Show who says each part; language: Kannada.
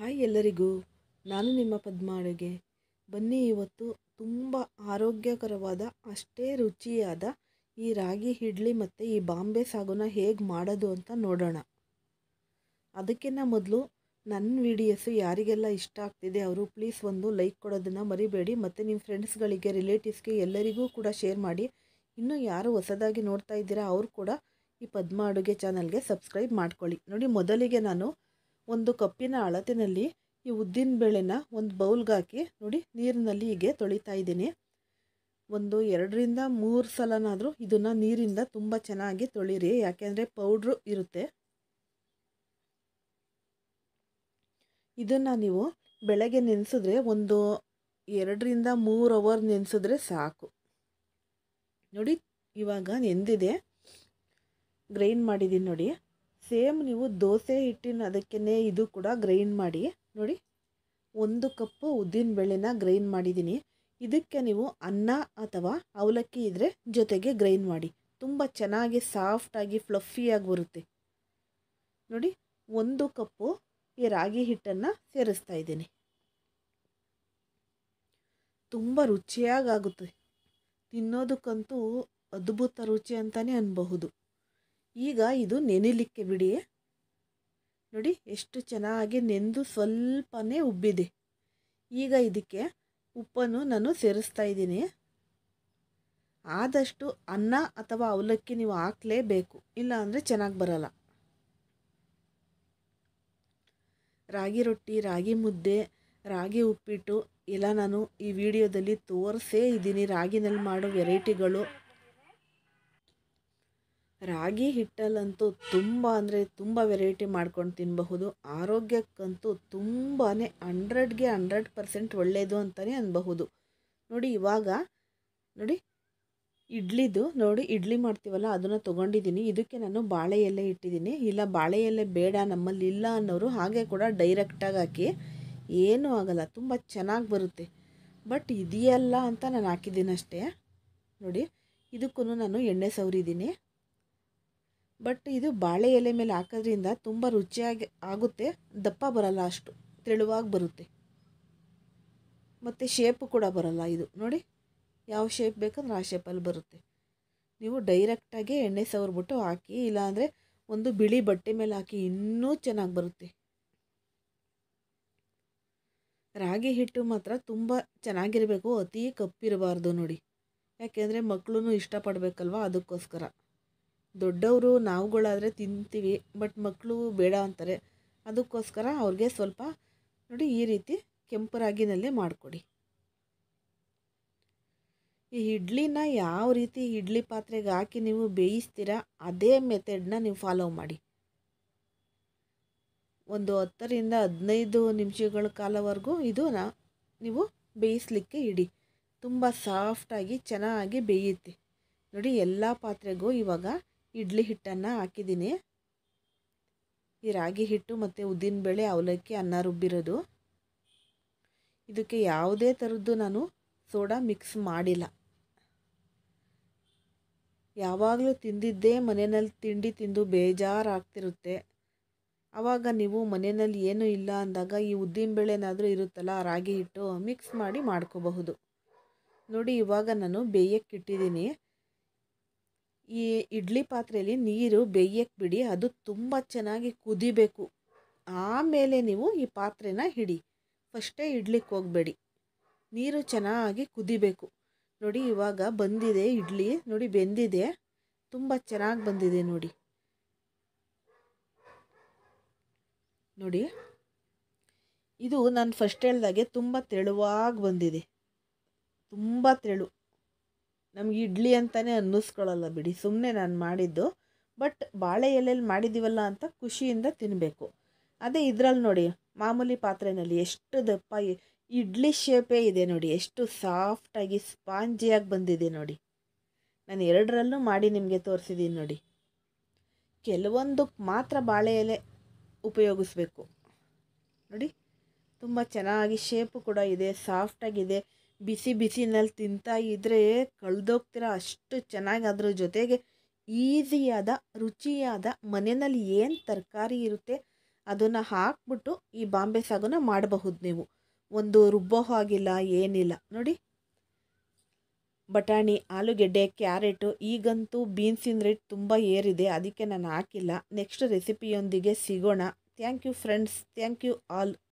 Speaker 1: ಹಾಯ್ ಎಲ್ಲರಿಗೂ ನಾನು ನಿಮ್ಮ ಅಡುಗೆ ಬನ್ನಿ ಇವತ್ತು ತುಂಬ ಆರೋಗ್ಯಕರವಾದ ಅಷ್ಟೇ ರುಚಿಯಾದ ಈ ರಾಗಿ ಇಡ್ಲಿ ಮತ್ತು ಈ ಬಾಂಬೆ ಸಾಗುನ ಹೇಗೆ ಮಾಡೋದು ಅಂತ ನೋಡೋಣ ಅದಕ್ಕಿಂತ ಮೊದಲು ನನ್ನ ವಿಡಿಯೋಸು ಯಾರಿಗೆಲ್ಲ ಇಷ್ಟ ಆಗ್ತಿದೆ ಅವರು ಪ್ಲೀಸ್ ಒಂದು ಲೈಕ್ ಕೊಡೋದನ್ನು ಮರಿಬೇಡಿ ಮತ್ತು ನಿಮ್ಮ ಫ್ರೆಂಡ್ಸ್ಗಳಿಗೆ ರಿಲೇಟಿವ್ಸ್ಗೆ ಎಲ್ಲರಿಗೂ ಕೂಡ ಶೇರ್ ಮಾಡಿ ಇನ್ನೂ ಯಾರು ಹೊಸದಾಗಿ ನೋಡ್ತಾ ಇದ್ದೀರಾ ಅವರು ಕೂಡ ಈ ಪದ್ಮ ಅಡುಗೆ ಚಾನಲ್ಗೆ ಸಬ್ಸ್ಕ್ರೈಬ್ ಮಾಡ್ಕೊಳ್ಳಿ ನೋಡಿ ಮೊದಲಿಗೆ ನಾನು ಒಂದು ಕಪ್ಪಿನ ಅಳತೆಯಲ್ಲಿ ಈ ಉದ್ದಿನ ಬೇಳೆನ ಒಂದು ಬೌಲ್ಗೆ ಹಾಕಿ ನೋಡಿ ನೀರಿನಲ್ಲಿ ಹೀಗೆ ತೊಳಿತಾ ಇದ್ದೀನಿ ಒಂದು ಎರಡರಿಂದ ಮೂರು ಸಲನಾದರೂ ಇದನ್ನು ನೀರಿಂದ ತುಂಬ ಚೆನ್ನಾಗಿ ತೊಳಿರಿ ಯಾಕೆಂದರೆ ಪೌಡ್ರು ಇರುತ್ತೆ ಇದನ್ನು ನೀವು ಬೆಳಗ್ಗೆ ನೆನೆಸಿದ್ರೆ ಒಂದು ಎರಡರಿಂದ ಮೂರು ಅವರ್ ನೆನೆಸಿದ್ರೆ ಸಾಕು ನೋಡಿ ಇವಾಗ ನೆಂದಿದೆ ಗ್ರೈಂಡ್ ಮಾಡಿದ್ದೀನಿ ನೋಡಿ ಸೇಮ್ ನೀವು ದೋಸೆ ಹಿಟ್ಟಿನ ಅದಕ್ಕೇ ಇದು ಕೂಡ ಗ್ರೈಂಡ್ ಮಾಡಿ ನೋಡಿ ಒಂದು ಕಪ್ಪು ಉದ್ದಿನ ಬೇಳೆನ ಗ್ರೈಂಡ್ ಮಾಡಿದ್ದೀನಿ ಇದಕ್ಕೆ ನೀವು ಅನ್ನ ಅಥವಾ ಅವಲಕ್ಕಿ ಇದ್ದರೆ ಜೊತೆಗೆ ಗ್ರೈಂಡ್ ಮಾಡಿ ತುಂಬ ಚೆನ್ನಾಗಿ ಸಾಫ್ಟಾಗಿ ಫ್ಲಫಿಯಾಗಿ ಬರುತ್ತೆ ನೋಡಿ ಒಂದು ಕಪ್ಪು ಈ ರಾಗಿ ಹಿಟ್ಟನ್ನು ಸೇರಿಸ್ತಾ ಇದ್ದೀನಿ ತುಂಬ ರುಚಿಯಾಗುತ್ತೆ ತಿನ್ನೋದಕ್ಕಂತೂ ಅದ್ಭುತ ರುಚಿ ಅಂತಲೇ ಅನ್ಬಹುದು ಈಗ ಇದು ನೆನೆಲಿಕ್ಕೆ ಬಿಡಿ ನೋಡಿ ಎಷ್ಟು ಚೆನ್ನಾಗಿ ನೆಂದು ಸ್ವಲ್ಪನೇ ಉಬ್ಬಿದೆ ಈಗ ಇದಕ್ಕೆ ಉಪ್ಪನ್ನು ನಾನು ಸೇರಿಸ್ತಾ ಇದ್ದೀನಿ ಆದಷ್ಟು ಅನ್ನ ಅಥವಾ ಅವಲಕ್ಕಿ ನೀವು ಹಾಕಲೇಬೇಕು ಇಲ್ಲ ಅಂದರೆ ಚೆನ್ನಾಗಿ ಬರಲ್ಲ ರಾಗಿ ರೊಟ್ಟಿ ರಾಗಿ ಮುದ್ದೆ ರಾಗಿ ಉಪ್ಪಿಟ್ಟು ಎಲ್ಲ ನಾನು ಈ ವಿಡಿಯೋದಲ್ಲಿ ತೋರಿಸೇ ಇದ್ದೀನಿ ರಾಗಿನಲ್ಲಿ ಮಾಡೋ ವೆರೈಟಿಗಳು ರಾಗಿ ಹಿಟ್ಟಲ್ಲಂತೂ ತುಂಬ ಅಂದರೆ ತುಂಬ ವೆರೈಟಿ ಮಾಡ್ಕೊಂಡು ತಿನ್ನಬಹುದು ಆರೋಗ್ಯಕ್ಕಂತೂ ತುಂಬಾ ಹಂಡ್ರೆಡ್ಗೆ ಹಂಡ್ರೆಡ್ ಪರ್ಸೆಂಟ್ ಒಳ್ಳೆಯದು ಅಂತಲೇ ಅನ್ಬಹುದು ನೋಡಿ ಇವಾಗ ನೋಡಿ ಇಡ್ಲಿದು ನೋಡಿ ಇಡ್ಲಿ ಮಾಡ್ತೀವಲ್ಲ ಅದನ್ನು ತೊಗೊಂಡಿದ್ದೀನಿ ಇದಕ್ಕೆ ನಾನು ಬಾಳೆ ಎಲೆ ಇಟ್ಟಿದ್ದೀನಿ ಇಲ್ಲ ಬಾಳೆ ಎಲೆ ಬೇಡ ನಮ್ಮಲ್ಲಿ ಇಲ್ಲ ಅನ್ನೋರು ಹಾಗೆ ಕೂಡ ಡೈರೆಕ್ಟಾಗಿ ಹಾಕಿ ಏನೂ ಆಗಲ್ಲ ತುಂಬ ಚೆನ್ನಾಗಿ ಬರುತ್ತೆ ಬಟ್ ಇದೆಯಲ್ಲ ಅಂತ ನಾನು ಹಾಕಿದ್ದೀನಿ ಅಷ್ಟೇ ನೋಡಿ ಇದಕ್ಕೂ ನಾನು ಎಣ್ಣೆ ಸವರಿದ್ದೀನಿ ಬಟ್ ಇದು ಬಾಳೆ ಎಲೆ ಮೇಲೆ ಹಾಕೋದ್ರಿಂದ ತುಂಬ ರುಚಿಯಾಗಿ ಆಗುತ್ತೆ ದಪ್ಪ ಬರಲ್ಲ ಅಷ್ಟು ತೆಳುವಾಗಿ ಬರುತ್ತೆ ಮತ್ತು ಶೇಪ್ ಕೂಡ ಬರಲ್ಲ ಇದು ನೋಡಿ ಯಾವ ಶೇಪ್ ಬೇಕಂದ್ರೆ ಆ ಶೇಪಲ್ಲಿ ಬರುತ್ತೆ ನೀವು ಡೈರೆಕ್ಟಾಗಿ ಎಣ್ಣೆ ಸವರ್ಬಿಟ್ಟು ಹಾಕಿ ಇಲ್ಲಾಂದರೆ ಒಂದು ಬಿಳಿ ಬಟ್ಟೆ ಮೇಲೆ ಹಾಕಿ ಇನ್ನೂ ಚೆನ್ನಾಗಿ ಬರುತ್ತೆ ರಾಗಿ ಹಿಟ್ಟು ಮಾತ್ರ ತುಂಬ ಚೆನ್ನಾಗಿರಬೇಕು ಅತಿ ಕಪ್ಪಿರಬಾರ್ದು ನೋಡಿ ಯಾಕೆಂದರೆ ಮಕ್ಕಳು ಇಷ್ಟಪಡಬೇಕಲ್ವ ಅದಕ್ಕೋಸ್ಕರ ದೊಡ್ಡವರು ನಾವುಗಳಾದರೆ ತಿಂತೀವಿ ಬಟ್ ಮಕ್ಕಳು ಬೇಡ ಅಂತಾರೆ ಅದಕ್ಕೋಸ್ಕರ ಅವ್ರಿಗೆ ಸ್ವಲ್ಪ ನೋಡಿ ಈ ರೀತಿ ಕೆಂಪು ರಾಗಿನಲ್ಲೇ ಮಾಡಿಕೊಡಿ ಈ ಇಡ್ಲಿನ ಯಾವ ರೀತಿ ಇಡ್ಲಿ ಪಾತ್ರೆಗೆ ಹಾಕಿ ನೀವು ಬೇಯಿಸ್ತೀರಾ ಅದೇ ಮೆಥಡನ್ನ ನೀವು ಫಾಲೋ ಮಾಡಿ ಒಂದು ಹತ್ತರಿಂದ ಹದಿನೈದು ನಿಮಿಷಗಳ ಕಾಲವರೆಗೂ ಇದನ್ನ ನೀವು ಬೇಯಿಸಲಿಕ್ಕೆ ಇಡಿ ತುಂಬ ಸಾಫ್ಟಾಗಿ ಚೆನ್ನಾಗಿ ಬೇಯುತ್ತೆ ನೋಡಿ ಎಲ್ಲ ಪಾತ್ರೆಗೂ ಇವಾಗ ಇಡ್ಲಿ ಹಿಟ್ಟನ್ನು ಹಾಕಿದ್ದೀನಿ ಈ ರಾಗಿ ಹಿಟ್ಟು ಮತ್ತು ಉದ್ದಿನಬೇಳೆ ಅವಲಕ್ಕಿ ಅನ್ನ ರುಬ್ಬಿರೋದು ಇದಕ್ಕೆ ಯಾವುದೇ ಥರದ್ದು ನಾನು ಸೋಡಾ ಮಿಕ್ಸ್ ಮಾಡಿಲ್ಲ ಯಾವಾಗಲೂ ತಿಂದಿದ್ದೇ ಮನೆಯಲ್ಲಿ ತಿಂಡಿ ತಿಂದು ಆಗ್ತಿರುತ್ತೆ ಆವಾಗ ನೀವು ಮನೆಯಲ್ಲಿ ಏನೂ ಇಲ್ಲ ಅಂದಾಗ ಈ ಬೇಳೆನಾದರೂ ಇರುತ್ತಲ್ಲ ರಾಗಿ ಹಿಟ್ಟು ಮಿಕ್ಸ್ ಮಾಡಿ ಮಾಡ್ಕೋಬಹುದು ನೋಡಿ ಇವಾಗ ನಾನು ಬೇಯಕ್ಕೆ ಇಟ್ಟಿದ್ದೀನಿ ಈ ಇಡ್ಲಿ ಪಾತ್ರೆಯಲ್ಲಿ ನೀರು ಬೇಯಕ್ಕೆ ಬಿಡಿ ಅದು ತುಂಬ ಚೆನ್ನಾಗಿ ಕುದಿಬೇಕು ಆಮೇಲೆ ನೀವು ಈ ಪಾತ್ರೆನ ಹಿಡಿ ಫಸ್ಟೇ ಇಡ್ಲಿಕ್ಕೆ ಹೋಗಬೇಡಿ ನೀರು ಚೆನ್ನಾಗಿ ಕುದಿಬೇಕು ನೋಡಿ ಇವಾಗ ಬಂದಿದೆ ಇಡ್ಲಿ ನೋಡಿ ಬೆಂದಿದೆ ತುಂಬ ಚೆನ್ನಾಗಿ ಬಂದಿದೆ ನೋಡಿ ನೋಡಿ ಇದು ನಾನು ಫಸ್ಟ್ ಹೇಳ್ದಾಗೆ ತುಂಬ ತೆಳುವಾಗಿ ಬಂದಿದೆ ತುಂಬ ತೆಳು ನಮ್ಗೆ ಇಡ್ಲಿ ಅಂತಲೇ ಅನ್ನಿಸ್ಕೊಳ್ಳಲ್ಲ ಬಿಡಿ ಸುಮ್ಮನೆ ನಾನು ಮಾಡಿದ್ದು ಬಟ್ ಬಾಳೆ ಎಲೆಯಲ್ಲಿ ಮಾಡಿದ್ದೀವಲ್ಲ ಅಂತ ಖುಷಿಯಿಂದ ತಿನ್ನಬೇಕು ಅದೇ ಇದರಲ್ಲಿ ನೋಡಿ ಮಾಮೂಲಿ ಪಾತ್ರೆಯಲ್ಲಿ ಎಷ್ಟು ದಪ್ಪ ಇಡ್ಲಿ ಶೇಪೇ ಇದೆ ನೋಡಿ ಎಷ್ಟು ಸಾಫ್ಟಾಗಿ ಸ್ಪಾಂಜಿಯಾಗಿ ಬಂದಿದೆ ನೋಡಿ ನಾನು ಎರಡರಲ್ಲೂ ಮಾಡಿ ನಿಮಗೆ ತೋರಿಸಿದ್ದೀನಿ ನೋಡಿ ಕೆಲವೊಂದಕ್ಕೆ ಮಾತ್ರ ಬಾಳೆ ಎಲೆ ಉಪಯೋಗಿಸ್ಬೇಕು ನೋಡಿ ತುಂಬ ಚೆನ್ನಾಗಿ ಶೇಪು ಕೂಡ ಇದೆ ಸಾಫ್ಟಾಗಿದೆ ಬಿಸಿ ಬಿಸಿನಲ್ಲಿ ತಿಂತಾ ಇದ್ದರೆ ಕಳೆದೋಗ್ತೀರ ಅಷ್ಟು ಚೆನ್ನಾಗಿ ಅದ್ರ ಜೊತೆಗೆ ಈಸಿಯಾದ ರುಚಿಯಾದ ಮನೆಯಲ್ಲಿ ಏನು ತರಕಾರಿ ಇರುತ್ತೆ ಅದನ್ನು ಹಾಕ್ಬಿಟ್ಟು ಈ ಬಾಂಬೆ ಸಾಗುನ ಮಾಡಬಹುದು ನೀವು ಒಂದು ರುಬ್ಬೋ ಹಾಗಿಲ್ಲ ಏನಿಲ್ಲ ನೋಡಿ ಬಟಾಣಿ ಆಲೂಗೆಡ್ಡೆ ಕ್ಯಾರೆಟು ಈಗಂತೂ ಬೀನ್ಸಿನ ರೇಟ್ ತುಂಬ ಏರಿದೆ ಅದಕ್ಕೆ ನಾನು ಹಾಕಿಲ್ಲ ನೆಕ್ಸ್ಟ್ ರೆಸಿಪಿಯೊಂದಿಗೆ ಸಿಗೋಣ thank you friends thank you all